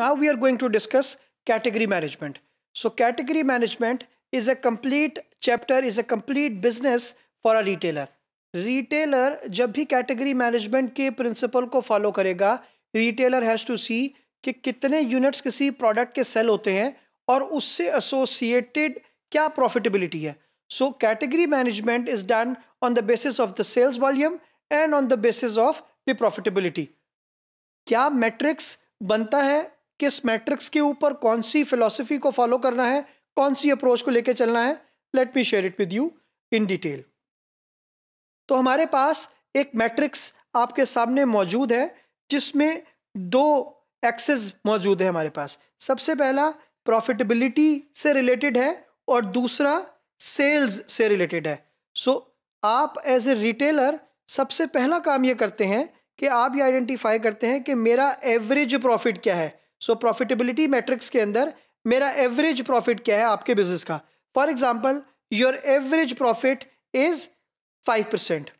Now we are going to discuss category management. So category management is a complete chapter, is a complete business for a retailer. Retailer जब भी category management के principle को follow करेगा retailer has to see कि कितने units किसी product के cell होते हैं और उससे एसोसिएटेड क्या प्रॉफिटेबिलिटी है so category management is done on the basis of the sales volume and on the basis of the profitability क्या मैट्रिक्स बनता है किस मैट्रिक्स के ऊपर कौन सी फिलोसफी को फॉलो करना है कौन सी अप्रोच को लेकर चलना है let me share it with you in detail तो हमारे पास एक मैट्रिक्स आपके सामने मौजूद है जिसमें दो एक्सेस मौजूद है हमारे पास सबसे पहला प्रॉफिटेबिलिटी से रिलेटेड है और दूसरा सेल्स से रिलेटेड है सो so, आप एज ए रिटेलर सबसे पहला काम ये करते हैं कि आप ये आइडेंटिफाई करते हैं कि मेरा एवरेज प्रॉफिट क्या है सो प्रॉफिटेबिलिटी मैट्रिक्स के अंदर मेरा एवरेज प्रॉफिट क्या है आपके बिजनेस का for example your average profit is five percent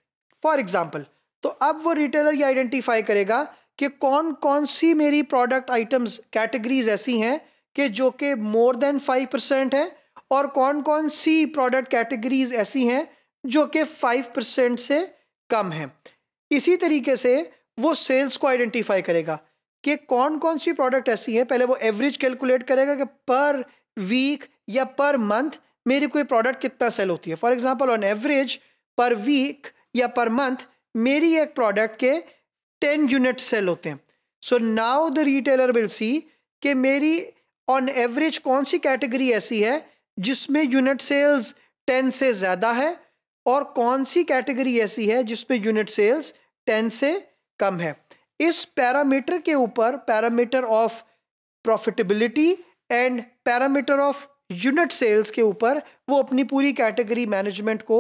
for example तो अब वो रिटेलर ये आइडेंटिफाई करेगा कि कौन कौन सी मेरी प्रोडक्ट आइटम्स कैटेगरीज ऐसी हैं कि जो कि मोर देन फाइव परसेंट है और कौन कौन सी प्रोडक्ट कैटेगरीज ऐसी हैं जो कि फाइव परसेंट से कम हैं इसी तरीके से वो सेल्स को आइडेंटिफाई करेगा कि कौन कौन सी प्रोडक्ट ऐसी है पहले वो एवरेज कैलकुलेट करेगा कि पर वीक या पर मंथ मेरी कोई प्रोडक्ट कितना सेल होती है for example on average per week या पर मंथ मेरी एक प्रोडक्ट के टेन यूनिट सेल होते हैं so now the retailer will see कि मेरी ऑन एवरेज कौन सी कैटेगरी ऐसी है जिसमें यूनिट सेल्स टेन से ज़्यादा है और कौन सी कैटेगरी ऐसी है जिसमें यूनिट सेल्स टेन से कम है इस पैरामीटर के ऊपर parameter of profitability and parameter of unit sales के ऊपर वो अपनी पूरी कैटेगरी मैनेजमेंट को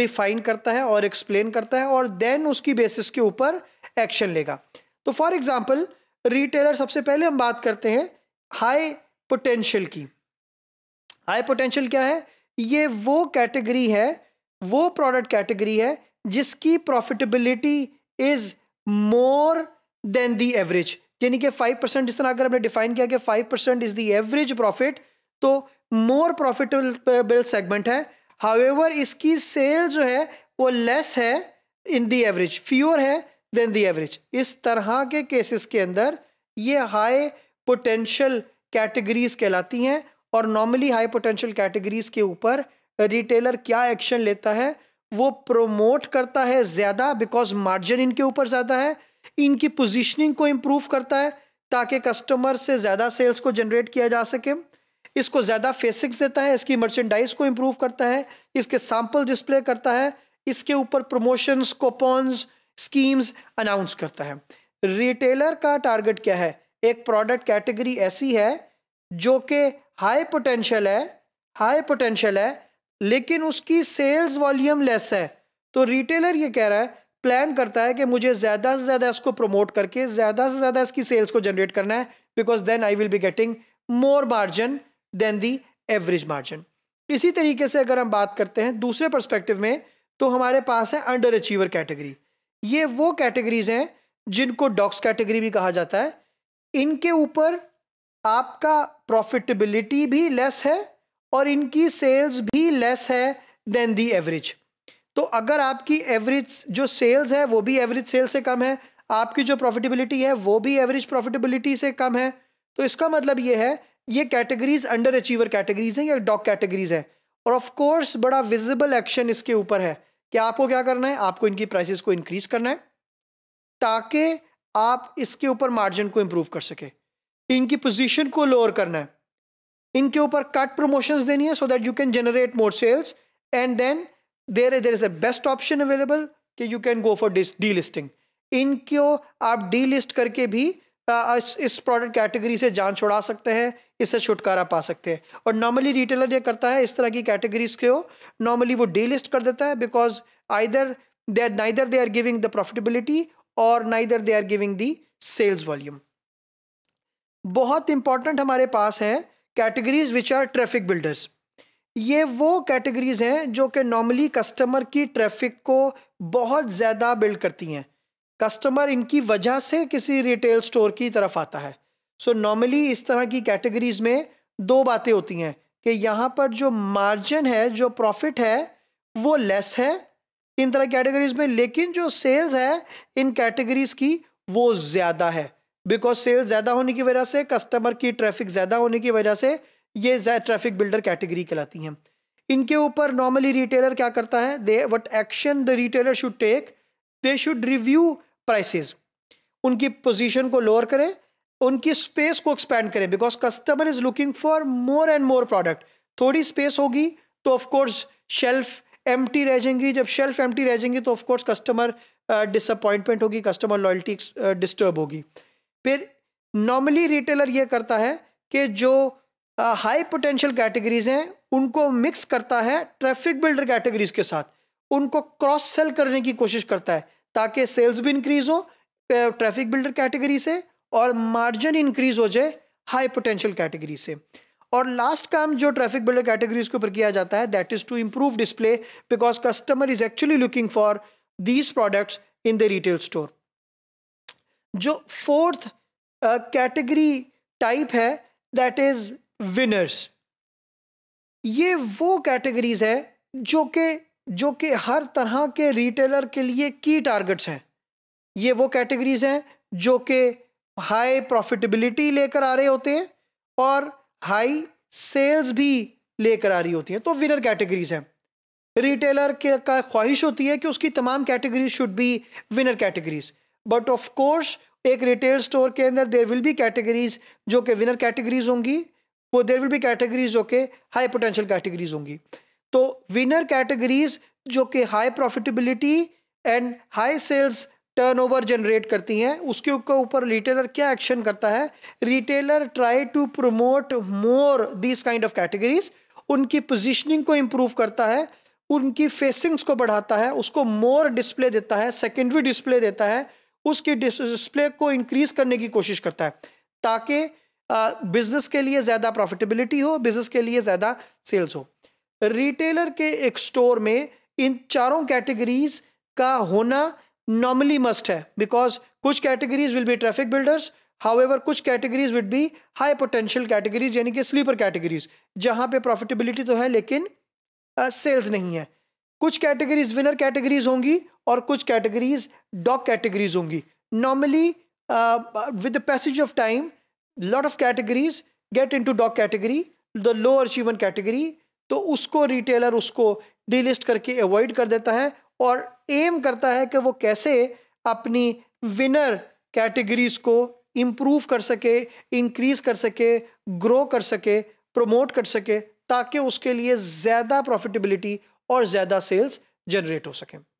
डिफाइन करता है और एक्सप्लेन करता है और देन उसकी बेसिस के ऊपर एक्शन लेगा तो फॉर एग्जाम्पल रिटेलर सबसे पहले हम बात करते हैं हाई पोटेंशियल की हाई पोटेंशियल क्या है ये वो कैटेगरी है वो प्रोडक्ट कैटेगरी है जिसकी profitability is more than the average यानी कि फाइव परसेंट जिस तरह अगर हमने डिफाइन किया कि five percent is the average profit तो मोर प्रॉफिटेबल सेगमेंट है हाउएवर इसकी सेल जो है वो लेस है इन दी एवरेज फ्यूअर है देन दी एवरेज इस तरह के केसेस के अंदर ये हाई पोटेंशियल कैटेगरीज कहलाती हैं और नॉर्मली हाई पोटेंशियल कैटेगरीज के ऊपर रिटेलर क्या एक्शन लेता है वो प्रोमोट करता है ज़्यादा बिकॉज मार्जिन इनके ऊपर ज़्यादा है इनकी पोजीशनिंग को इम्प्रूव करता है ताकि कस्टमर से ज़्यादा सेल्स को जनरेट किया जा सके इसको ज़्यादा फेसिक्स देता है इसकी मर्चेंडाइज को इम्प्रूव करता है इसके सैम्पल डिस्प्ले करता है इसके ऊपर प्रमोशंस कोपॉन्स स्कीम्स अनाउंस करता है रिटेलर का टारगेट क्या है एक प्रोडक्ट कैटेगरी ऐसी है जो कि हाई पोटेंशियल है हाई पोटेंशियल है लेकिन उसकी सेल्स वॉल्यूम लेस है तो रिटेलर ये कह रहा है प्लान करता है कि मुझे ज़्यादा से ज़्यादा इसको प्रमोट करके ज़्यादा से ज़्यादा इसकी सेल्स को जनरेट करना है because then I will be getting more margin than the average margin इसी तरीके से अगर हम बात करते हैं दूसरे परस्पेक्टिव में तो हमारे पास है अंडर अचीवर कैटेगरी ये वो कैटेगरीज हैं जिनको डॉक्स कैटेगरी भी कहा जाता है इनके ऊपर आपका प्रॉफिटेबिलिटी भी लेस है और इनकी सेल्स भी लेस है देन दी एवरेज तो अगर आपकी एवरेज जो सेल्स है वो भी एवरेज सेल्स से कम है आपकी जो प्रॉफिटेबिलिटी है वो भी एवरेज प्रॉफिटेबिलिटी से कम है तो इसका मतलब ये है ये कैटेगरीज अंडर अचीवर कैटेगरीज हैं या डॉग कैटेगरीज हैं और ऑफ कोर्स बड़ा विजिबल एक्शन इसके ऊपर है कि आपको क्या करना है आपको इनकी प्राइसेस को इंक्रीज करना है ताकि आप इसके ऊपर मार्जिन को इम्प्रूव कर सके इनकी पोजीशन को लोअर करना है इनके ऊपर कट प्रमोशंस देनी है so that you can generate more sales and then there there is a best option available कि you can go for delisting इनको आप डीलिस्ट करके भी आ, इस प्रोडक्ट कैटेगरी से जान छुड़ा सकते हैं इससे छुटकारा पा सकते हैं और नॉर्मली रिटेलर ये करता है इस तरह की कैटेगरीज को नॉर्मली वो डीलिस्ट कर देता है because either they are neither they are giving the profitability और neither they are giving the sales volume बहुत इंपॉर्टेंट हमारे पास हैं categories which are traffic builders ये वो कैटेगरीज हैं जो कि नॉर्मली कस्टमर की ट्रैफिक को बहुत ज़्यादा बिल्ड करती हैं कस्टमर इनकी वजह से किसी रिटेल स्टोर की तरफ आता है सो so, नॉर्मली इस तरह की कैटेगरीज में दो बातें होती हैं कि यहाँ पर जो मार्जिन है जो प्रॉफिट है वो लेस है इन तरह कैटेगरीज में लेकिन जो सेल्स है इन कैटेगरीज की वो ज़्यादा है बिकॉज सेल्स ज़्यादा होने की वजह से कस्टमर की ट्रैफिक ज़्यादा होने की वजह से ये जैद ट्रैफिक बिल्डर कैटेगरी कहलाती हैं इनके ऊपर नॉर्मली रिटेलर क्या करता है they what action the retailer should take they should review prices उनकी पोजीशन को लोअर करें उनकी स्पेस को एक्सपेंड करें because customer is looking for more and more product थोड़ी स्पेस होगी तो ऑफकोर्स शेल्फ एम रह जाएंगी जब शेल्फ एम रह जाएंगी तो ऑफकोर्स कस्टमर डिसअपॉइंटमेंट होगी कस्टमर लॉयल्टी डिस्टर्ब होगी फिर नॉर्मली रिटेलर ये करता है कि जो हाई पोटेंशियल कैटेगरीज हैं उनको मिक्स करता है ट्रैफिक बिल्डर कैटेगरीज के साथ उनको क्रॉस सेल करने की कोशिश करता है ताकि सेल्स भी इंक्रीज हो ट्रैफिक बिल्डर कैटेगरी से और मार्जिन इंक्रीज हो जाए हाई पोटेंशियल कैटेगरी से और लास्ट काम जो ट्रैफिक बिल्डर कैटेगरीज के ऊपर किया जाता है that is to improve display because customer is actually looking for these products in the retail store जो फोर्थ कैटेगरी टाइप है दैट इज विनर्स ये वो कैटेगरीज है जो कि जो कि हर तरह के रिटेलर के लिए की टारगेट्स हैं ये वो कैटेगरीज हैं जो कि हाई प्रॉफिटेबिलिटी लेकर आ रहे होते हैं और हाई सेल्स भी लेकर आ रही होती है तो विनर कैटेगरीज हैं रिटेलर के का ख्वाहिश होती है कि उसकी तमाम categories should be winner categories but of course एक रिटेल स्टोर के अंदर देर विल बी कैटेगरीज जो कि विनर कैटेगरीज होंगी वो देर विल भी कैटेगरीज जो ओके हाई पोटेंशियल कैटेगरीज होंगी तो विनर कैटेगरीज जो कि high profitability and high sales turnover generate करती हैं उसके ऊपर रिटेलर क्या एक्शन करता है retailer try to promote more this kind of categories उनकी पोजीशनिंग को इम्प्रूव करता है उनकी फेसिंग्स को बढ़ाता है उसको मोर डिस्प्ले देता है सेकेंडरी डिस्प्ले देता है उसकी डिस्प्ले को इंक्रीज करने की कोशिश करता है ताकि बिजनेस के लिए ज़्यादा प्रॉफिटेबिलिटी हो बिजनेस के लिए ज़्यादा सेल्स हो रिटेलर के एक स्टोर में इन चारों कैटेगरीज का होना नॉर्मली मस्ट है बिकॉज कुछ categories will be traffic builders however कुछ categories would be high potential categories यानी कि स्लीपर कैटेगरीज जहाँ पे प्रॉफिटेबिलिटी तो है लेकिन सेल्स uh, नहीं है कुछ कैटेगरीज विनर कैटेगरीज होंगी और कुछ कैटेगरीज डॉग कैटेगरीज होंगी normally with the passage of time lot of categories get into dog category the low achievement category तो उसको रिटेलर उसको डीलिस्ट करके अवॉइड कर देता है और एम करता है कि वो कैसे अपनी विनर कैटेगरीज को इम्प्रूव कर सके इंक्रीज कर सके ग्रो कर सके प्रमोट कर सके ताकि उसके लिए ज़्यादा प्रॉफिटेबिलिटी और ज़्यादा सेल्स जनरेट हो सकें